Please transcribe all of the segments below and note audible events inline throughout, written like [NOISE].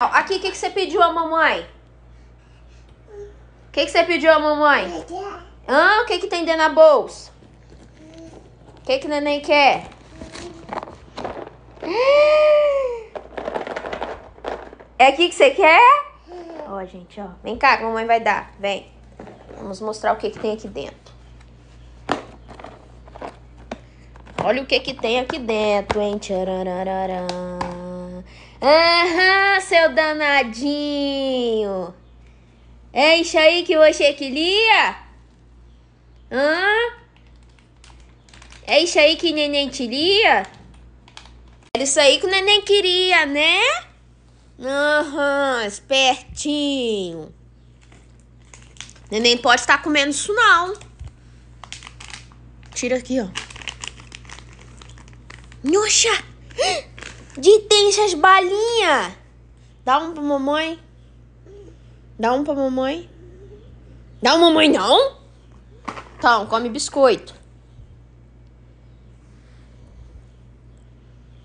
Aqui, o que, que você pediu à mamãe? O que, que você pediu à mamãe? o que, que tem dentro da bolsa? O que, que o neném quer? É aqui que você quer? Ó, gente, ó. Vem cá, que a mamãe vai dar. Vem. Vamos mostrar o que, que tem aqui dentro. Olha o que, que tem aqui dentro, hein? Tchararararam. Aham, seu danadinho. É isso aí que você queria? Hã? É isso aí que neném lia? Era isso aí que o neném queria, né? Aham, espertinho. Neném pode estar comendo isso não. Tira aqui, ó. Nhoxa! [GASPS] De tem essas balinhas. Dá um pra mamãe. Dá um pra mamãe. Dá um mamãe não? Então, come biscoito.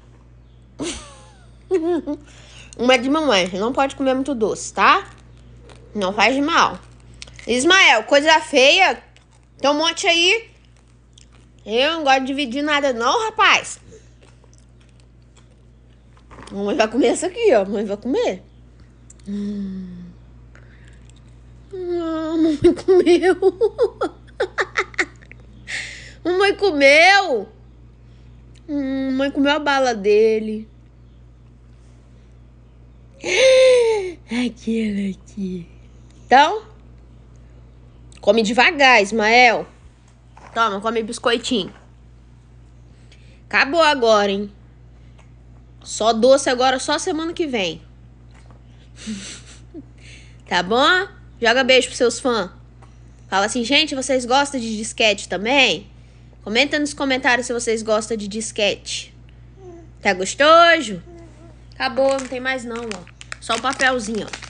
[LAUGHS] Uma é de mamãe. Não pode comer muito doce, tá? Não faz mal. Ismael, coisa feia. Tem um monte aí. Eu não gosto de dividir nada, não, rapaz. A mamãe vai comer essa aqui, ó. A mamãe vai comer. Hum. Ah, a mamãe comeu. [LAUGHS] a mamãe comeu. Hum, a mamãe comeu a bala dele. Aquilo aqui. Então, come devagar, Ismael. Toma, come biscoitinho. Acabou agora, hein? Só doce agora, só semana que vem. [LAUGHS] tá bom? Joga beijo pros seus fãs. Fala assim, gente, vocês gostam de disquete também? Comenta nos comentários se vocês gostam de disquete. Tá gostoso? Acabou, não tem mais não, ó. Só o papelzinho, ó.